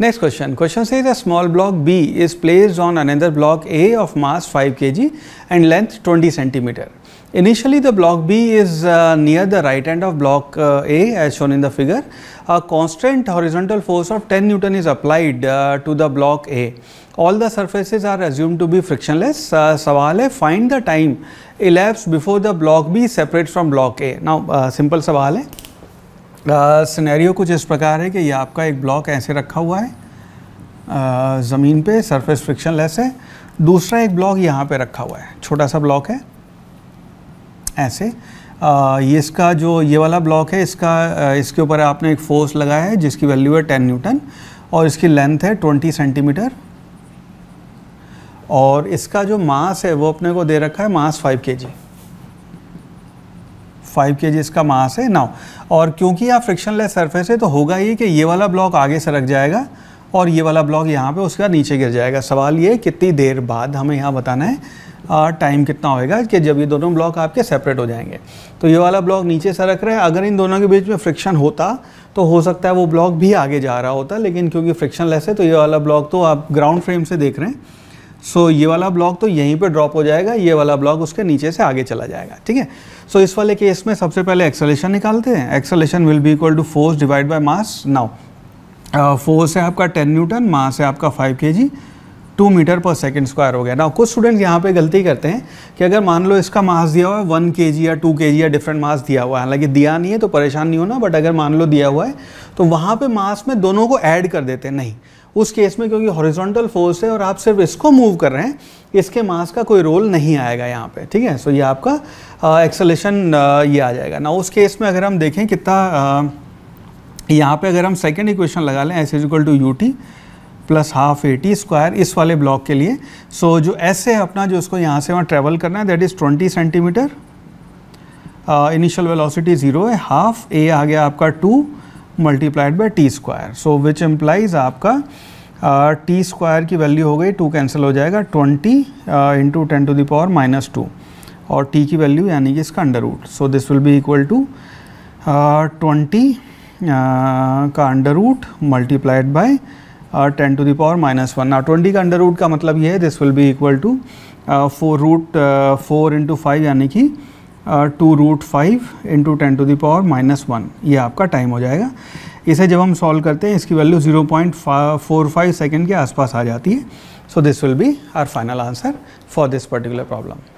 Next question. Question says a small block B is placed on another block A of mass 5 kg and length 20 centimeter. Initially, the block B is uh, near the right end of block uh, A as shown in the figure. A constant horizontal force of 10 Newton is applied uh, to the block A. All the surfaces are assumed to be frictionless. Uh, सवाल find the time elapsed before the block B separates from block A. Now, uh, simple सवाल scenario कुछ इस प्रकार है कि ये आपका एक ब्लॉक ऐसे रखा हुआ है ज़मीन पे सरफेस फ्रिक्शन लेस है दूसरा एक ब्लॉक यहाँ पे रखा हुआ है छोटा सा ब्लॉक है ऐसे आ, ये इसका जो ये वाला ब्लॉक है इसका इसके ऊपर आपने एक फोर्स लगाया है जिसकी वैल्यू है टेन न्यूटन और इसकी लेंथ है ट्वेंटी सेंटीमीटर और इसका जो मास है वो अपने को दे रखा है मास फाइव के जी फाइव के जी इसका मास है नाउ और क्योंकि यहाँ लेस सरफेस है तो होगा ये कि ये वाला ब्लॉक आगे सरक जाएगा और ये वाला ब्लॉक यहाँ पे उसका नीचे गिर जाएगा सवाल ये कितनी देर बाद हमें यहाँ बताना है टाइम कितना होएगा कि जब ये दोनों ब्लॉक आपके सेपरेट हो जाएंगे तो ये वाला ब्लॉक नीचे सरक रहा है अगर इन दोनों के बीच में फ्रिक्शन होता तो हो सकता है वो ब्लॉक भी आगे जा रहा होता लेकिन क्योंकि फ्रिक्शन लेस है तो ये वाला ब्लॉक तो आप ग्राउंड फ्रेम से देख रहे हैं सो so, ये वाला ब्लॉक तो यहीं पे ड्रॉप हो जाएगा ये वाला ब्लॉक उसके नीचे से आगे चला जाएगा ठीक है सो इस वाले केस में सबसे पहले एक्सलेशन निकालते हैं acceleration will be equal to force divide by mass now force है आपका टेन न्यूटन मास है आपका five K G two metre per second square हो गया ना कुछ स्टूडेंट्स यहाँ पे गलती करते हैं कि अगर मान लो इसका मास दिया हुआ है वन के या टू के या डिफरेंट मास दिया हुआ है हालांकि दिया नहीं है तो परेशान नहीं होना बट अगर मान लो दिया हुआ है तो वहाँ पर मास में दोनों को ऐड कर देते हैं नहीं उस केस में क्योंकि हॉरिजॉन्टल फोर्स है और आप सिर्फ इसको मूव कर रहे हैं इसके मास का कोई रोल नहीं आएगा यहाँ पे ठीक है सो ये आपका एक्सलेशन uh, uh, ये आ जाएगा ना उस केस में अगर हम देखें कितना uh, यहाँ पे अगर हम सेकेंड इक्वेशन लगा लें S equal to U T plus half A T square इस वाले ब्लॉक के लिए सो so, जो एस है अपना जो उसको यहाँ से वहाँ ट्रेवल करना है that is twenty centimetre initial velocity zero है हाफ ए आ गया आपका two multiplied by T square so which implies आपका टी uh, स्क्वायर की वैल्यू हो गई टू कैंसिल हो जाएगा twenty into ten to the power minus two और टी की वैल्यू यानी कि इसका under root so this will be equal to twenty का अंडर रूट मल्टीप्लाइड बाई और ten to power minus one ना ट्वेंटी का अंडर रूट का मतलब ये है this will be equal to four root four into five यानी कि two root five into ten to power minus one ये आपका टाइम हो जाएगा इसे जब हम सॉल्व करते हैं इसकी value zero point four five second के आसपास आ जाती है so this will be our final answer for this particular problem